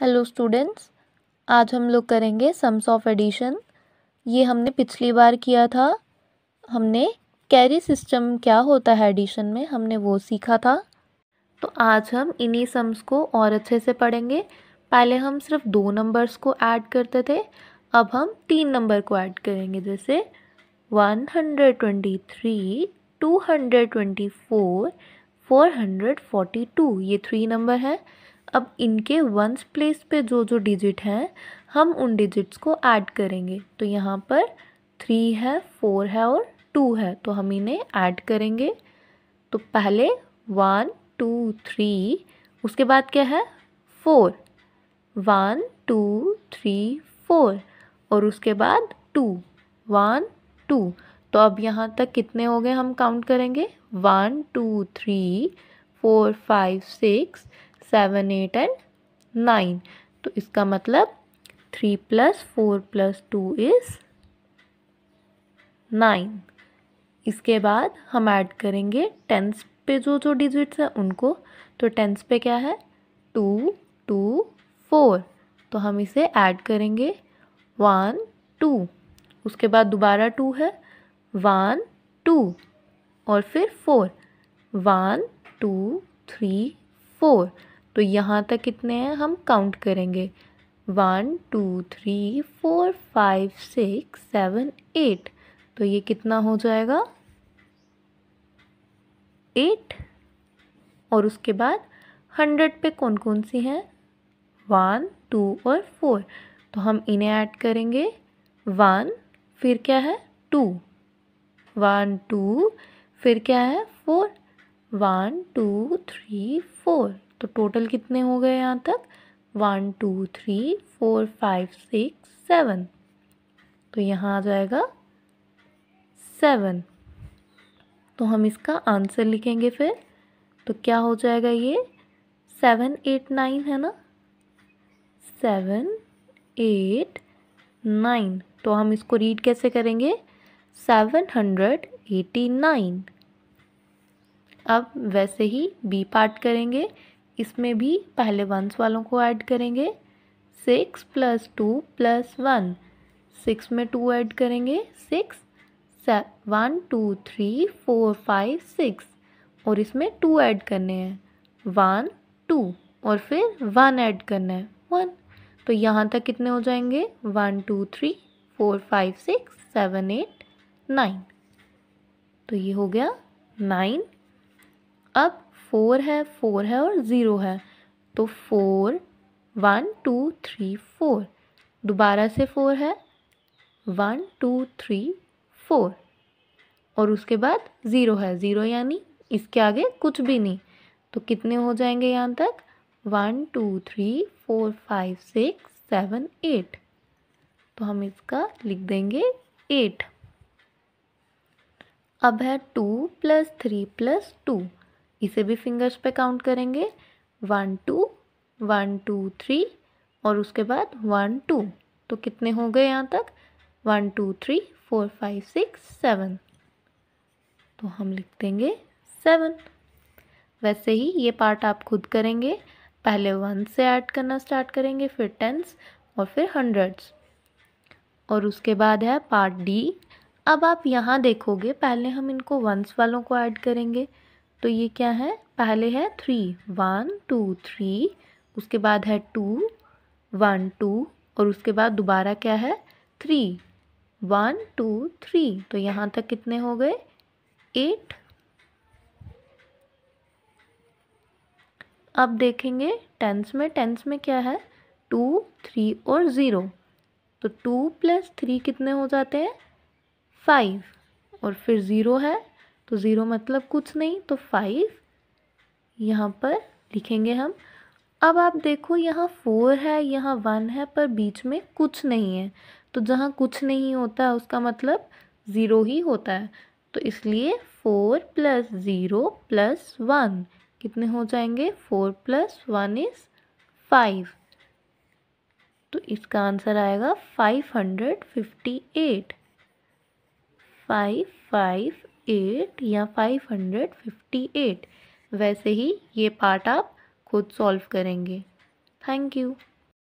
hello students आज हम लोग करेंगे सम्स ऑफ एडिशन ये हमने पिछली बार किया था हमने कैरी सिस्टम क्या होता है एडिशन में हमने वो सीखा था तो आज हम इन्हीं सम्स को और अच्छे से पढ़ेंगे पहले हम सिर्फ दो नंबर्स को ऐड करते थे अब हम तीन नंबर को ऐड करेंगे जैसे one hundred twenty three two hundred twenty four four hundred forty two ये थ्री नंबर हैं अब इनके वंस प्लेस पे जो जो डिजिट हैं हम उन डिजिट्स को ऐड करेंगे तो यहाँ पर थ्री है फोर है और टू है तो हम इन्हें ऐड करेंगे तो पहले वन टू थ्री उसके बाद क्या है four one two three four और उसके बाद टू वन टू तो अब यहाँ तक कितने हो गए हम काउंट करेंगे one two three four five six seven eight and nine तो इसका मतलब three plus four plus two is nine इसके बाद हम ऐड करेंगे टेंथ पे जो जो डिजिट्स हैं उनको तो टेंथ पे क्या है टू टू फोर तो हम इसे ऐड करेंगे वन टू उसके बाद दोबारा टू है वन टू और फिर four one two three four तो यहाँ तक कितने हैं हम काउंट करेंगे one two three four five six seven eight तो ये कितना हो जाएगा एट और उसके बाद हंड्रेड पे कौन कौन सी हैं वन टू और फोर तो हम इन्हें ऐड करेंगे वन फिर क्या है टू वन टू फिर क्या है four one two three four तो टोटल कितने हो गए यहाँ तक one two three four five six seven तो यहाँ आ जाएगा सेवन तो हम इसका आंसर लिखेंगे फिर तो क्या हो जाएगा ये सेवन एट नाइन है ना सेवन एट नाइन तो हम इसको रीड कैसे करेंगे सेवन हंड्रेड एटी नाइन अब वैसे ही बी पार्ट करेंगे इसमें भी पहले वंस वालों को ऐड करेंगे six plus two plus one six में टू ऐड करेंगे six one two three four five six और इसमें टू ऐड करने हैं वन टू और फिर वन ऐड करना है वन तो यहाँ तक कितने हो जाएंगे one two three four five six seven eight nine तो ये हो गया नाइन अब फोर है फोर है और ज़ीरो है तो four one two three four दोबारा से फोर है वन टू थ्री फोर और उसके बाद ज़ीरो है ज़ीरो यानी इसके आगे कुछ भी नहीं तो कितने हो जाएंगे यहाँ तक one two three four five six seven eight तो हम इसका लिख देंगे एट अब है two plus three plus two इसे भी फिंगर्स पे काउंट करेंगे one two one two three और उसके बाद वन टू तो कितने हो गए यहाँ तक one two three four five six seven तो हम लिख देंगे सेवन वैसे ही ये पार्ट आप खुद करेंगे पहले वन से ऐड करना स्टार्ट करेंगे फिर टेंस और फिर हंड्रेड्स और उसके बाद है पार्ट डी अब आप यहाँ देखोगे पहले हम इनको वंस वालों को ऐड करेंगे तो ये क्या है पहले है थ्री वन टू थ्री उसके बाद है टू वन टू और उसके बाद दोबारा क्या है थ्री वन टू थ्री तो यहाँ तक कितने हो गए एट अब देखेंगे टेंस में टेंस में क्या है टू थ्री और ज़ीरो तो टू प्लस थ्री कितने हो जाते हैं फाइव और फिर ज़ीरो है तो ज़ीरो मतलब कुछ नहीं तो फाइव यहाँ पर लिखेंगे हम अब आप देखो यहाँ फोर है यहाँ वन है पर बीच में कुछ नहीं है तो जहाँ कुछ नहीं होता उसका मतलब ज़ीरो ही होता है तो इसलिए four plus zero plus one कितने हो जाएंगे four plus one is five तो इसका आंसर आएगा five hundred fifty eight five five eight या फाइव हंड्रेड फिफ्टी एट वैसे ही ये पार्ट आप खुद सॉल्व करेंगे थैंक यू